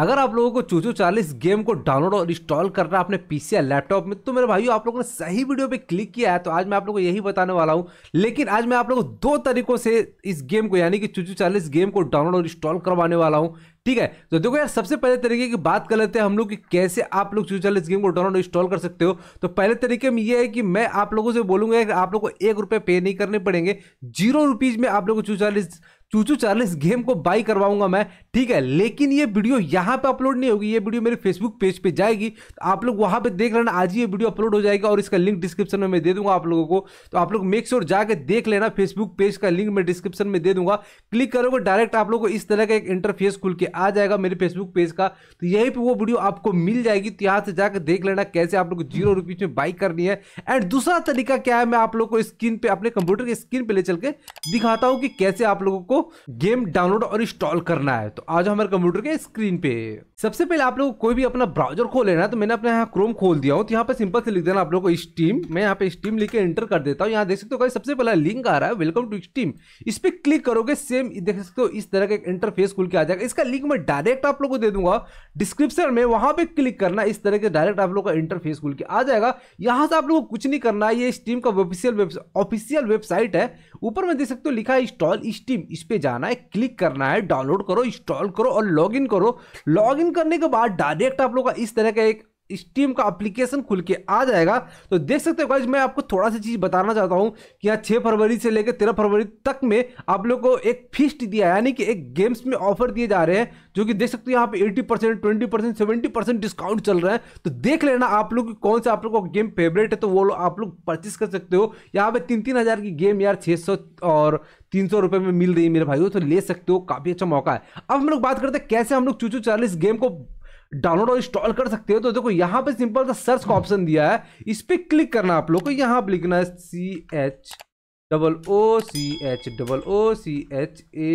अगर आप लोगों को चूचू चालीस गेम को डाउनलोड और इंस्टॉल करना है अपने पीसी या लैपटॉप में तो मेरे भाइयों आप लोगों ने सही वीडियो पे क्लिक किया है तो आज मैं आप लोगों को यही बताने वाला हूं लेकिन आज मैं आप लोगों को दो तरीकों से इस गेम को यानी कि चूचू चालीस गेम को डाउनलोड और इंस्टॉल करवाने वाला हूँ ठीक है तो देखो यार सबसे पहले तरीके की बात कर लेते हैं हम लोग कि कैसे आप लोग चूचू चालीस गेम को डाउनलोड इंस्टॉल कर सकते हो तो पहले तरीके में ये है कि मैं आप लोगों से बोलूंगा कि आप लोग को एक रुपये पे नहीं करने पड़ेंगे जीरो रुपीज़ में आप लोग को चालीस चूचू चार्लिस गेम को बाई करवाऊंगा मैं ठीक है लेकिन ये वीडियो यहाँ पे अपलोड नहीं होगी ये वीडियो मेरे फेसबुक पेज पे जाएगी तो आप लोग वहाँ पे देख लेना आज ही ये वीडियो अपलोड हो जाएगा और इसका लिंक डिस्क्रिप्शन में मैं दे दूंगा आप लोगों को तो आप लोग मेक श्योर जाकर देख लेना फेसबुक पेज का लिंक मैं डिस्क्रिप्शन में दे दूंगा क्लिक करोगे डायरेक्ट आप लोग को इस तरह का एक इंटरफेस खुल के आ जाएगा मेरे फेसबुक पेज का तो यही पर वो वीडियो आपको मिल जाएगी तो यहाँ से जाकर देख लेना कैसे आप लोग जीरो रुपीज़ में बाई करनी है एंड दूसरा तरीका क्या है मैं आप लोग को स्क्रीन पर अपने कंप्यूटर की स्क्रीन पर ले चल के दिखाता हूँ कि कैसे आप लोगों को गेम डाउनलोड और इंस्टॉल करना है तो आज हमारे कंप्यूटर के स्क्रीन पे सबसे पहले आप लोग कोई भी अपना ब्राउजर खोल लेना है तो मैंने अपने यहाँ क्रोम खोल दिया हूँ तो यहाँ पे सिंपल से लिख देना आप लोग को स्टीम मैं यहाँ पे स्टीम लिख के एंटर कर देता हूँ यहाँ देख सकते हो कहीं सबसे पहला लिंक आ रहा है वेलकम टू स्टीम इस पर क्लिक करोगे सेम देख सकते हो इस तरह का इंटरफेस खुल के आ जाएगा इसका लिंक मैं डायरेक्ट आप लोग को दे दूंगा डिस्क्रिप्शन में वहां पे क्लिक करना इस तरह के डायरेक्ट आप लोग का इंटरफेस खुल के आ जाएगा यहाँ से आप लोग को कुछ नहीं करना है ये स्टीम का ऑफिशियल ऑफिशियल वेबसाइट है ऊपर में देख सकते हो लिखा है इंस्टॉल स्टीम इस पे जाना है क्लिक करना है डाउनलोड करो इंस्टॉल करो और लॉग करो लॉग करने के बाद डायरेक्ट आप लोग का इस तरह का एक स्टीम का एप्लीकेशन खुल के आ जाएगा तो देख सकते हो मैं आपको थोड़ा सा चीज़ बताना चाहता हूं कि यहाँ छह फरवरी से लेकर तेरह फरवरी तक में आप लोग को एक फिस्ट दिया यानी कि एक गेम्स में ऑफर दिए जा रहे हैं जो कि देख सकते हो यहाँ पे eighty percent twenty percent seventy percent discount चल रहा है तो देख लेना आप लोग कौन से आप लोग गेम फेवरेट है तो वो लो आप लोग परचेस कर सकते हो यहाँ पे तीन तीन हज़ार की गेम यार छह सौ और तीन सौ रुपये में मिल रही है मेरे भाई तो ले सकते हो काफ़ी अच्छा मौका है अब हम लोग बात करते हैं कैसे हम लोग चूचू चालीस गेम को डाउनलोड और इंस्टॉल कर सकते हो तो देखो यहाँ पे सिंपल सा सर्च का ऑप्शन दिया है इस पर क्लिक करना आप लोग को यहाँ पर लिखना है C H double O C H double O C H A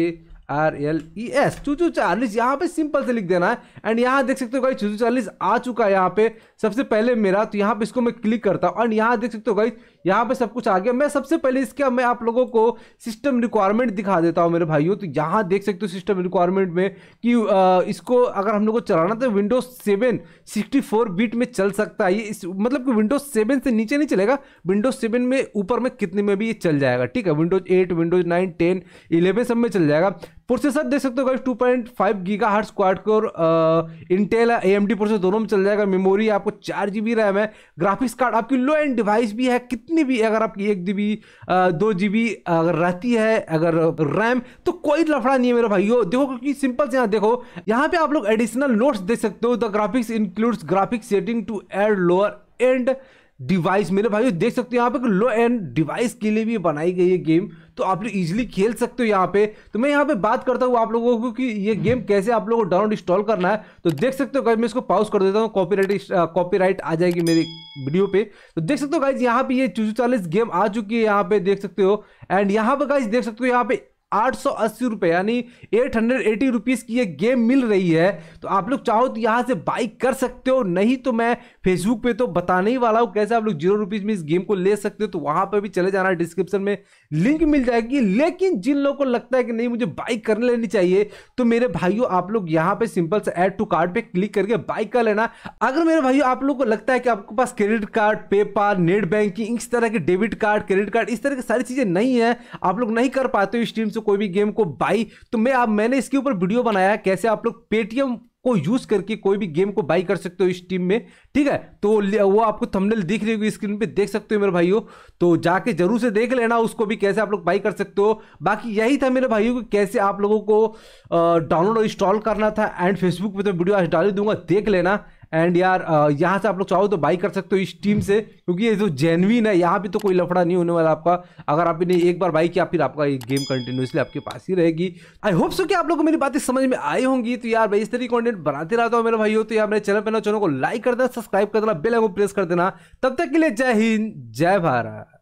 R L E S Choo Choo Charles यहाँ पे सिंपल से लिख देना है एंड यहाँ देख सकते हो गाइस चूचू चार्लिस आ चुका है यहाँ पे सबसे पहले मेरा तो यहाँ पे इसको मैं क्लिक करता हूँ एंड यहाँ देख सकते हो गाइस यहाँ पे सब कुछ आ गया मैं सबसे पहले इसका मैं आप लोगों को सिस्टम रिक्वायरमेंट दिखा देता हूँ मेरे भाइयों तो यहाँ देख सकते हो सिस्टम रिक्वायरमेंट में कि आ, इसको अगर हम लोग को चलाना तो Windows seven sixty four bit में चल सकता है ये इस मतलब कि विंडोज सेवन से नीचे नहीं चलेगा विंडोज सेवन में ऊपर में कितने में भी ये चल जाएगा ठीक है Windows eight Windows nine ten eleven सब में चल जाएगा प्रोसेसर देख सकते हो guys 2.5 point five giga hertz quad core Intel A M D processor दोनों में चल जाएगा मेमोरी आपको चार जी बी रैम है ग्राफिक्स कार्ड आपकी लो एंड डिवाइस भी है कितनी भी अगर आपकी एक जी बी uh, दो जी बी अगर रहती है अगर रैम तो कोई लफड़ा नहीं है मेरे भाइयों देखो क्योंकि सिंपल से यहाँ देखो यहाँ पे आप लोग एडिशनल नोट्स देख सकते हो the graphics includes graphic setting to add lower end device मेरे भाइयों देख सकते हो यहाँ पे लो एंड डिवाइस के लिए भी बनाई गई है गेम तो आप लोग इजिली खेल सकते हो यहाँ पे तो मैं यहाँ पे बात करता हूँ आप लोगों को कि ये गेम कैसे आप लोगों को डाउनलोड इंस्टॉल करना है तो देख सकते हो गाइज मैं इसको पाउस कर देता हूँ कॉपीराइट कॉपीराइट uh, आ जाएगी मेरी वीडियो पे तो देख सकते हो गाइज यहाँ पे ये चू चालीस गेम आ चुकी है यहाँ पे देख सकते हो एंड यहाँ पे गाइज देख सकते हो यहाँ पे आठ सौ अस्सी रुपए यानी एट हंड्रेड एटी रुपीज़ की ये गेम मिल रही है तो आप लोग चाहो तो यहाँ से बाइक कर सकते हो नहीं तो मैं फेसबुक पे तो बताने ही वाला हूँ कैसे आप लोग जीरो रुपीज में इस गेम को ले सकते हो तो वहां पर भी चले जाना है डिस्क्रिप्शन में लिंक मिल जाएगी लेकिन जिन लोगों को लगता है कि नहीं मुझे बाइक कर लेनी चाहिए तो मेरे भाइयों आप लोग यहाँ पे सिंपल से एड टू कार्ड पे क्लिक करके बाइक कर लेना अगर मेरे भाइयों आप लोग को लगता है कि आपके पास credit card PayPal net banking इस तरह के डेबिट कार्ड क्रेडिट कार्ड इस तरह की सारी चीजें नहीं है आप लोग नहीं कर पाते हो स्ट्रीम से कोई भी गेम को बाई तो मैं आप मैंने इसके ऊपर वीडियो बनाया कैसे आप लोग पेटीएम को यूज करके कोई भी गेम को बाई कर सकते हो इस टीम में ठीक है तो वो आपको थंबनेल दिख रही होगी स्क्रीन पे देख सकते हो मेरे भाइयों तो जाके जरूर से देख लेना उसको भी कैसे आप लोग बाई कर सकते हो बाकी यही था मेरे भाइयों की कैसे आप लोगों को डाउनलोड और इंस्टॉल करना था एंड फेसबुक पे तो वीडियो आज डाल दूंगा देख लेना एंड यार यहाँ से आप लोग चाहो तो बाई कर सकते हो इस टीम से क्योंकि ये जो जेनविन है यहाँ भी तो कोई लफड़ा नहीं होने वाला आपका अगर आपने एक बार बाई किया फिर आपका ये गेम कंटिन्यूसली आपके पास ही रहेगी आई होप सो कि आप लोग को मेरी बातें समझ में आई होंगी तो यार भाई इस तरीके कॉन्टेंट बनाते रहता हूँ मेरे भाई हो तो यार मेरे चैनल पर ना चैनल को लाइक कर देना सब्सक्राइब कर देना बेलाइक प्रेस कर देना तब तक के लिए जय हिंद जय भारत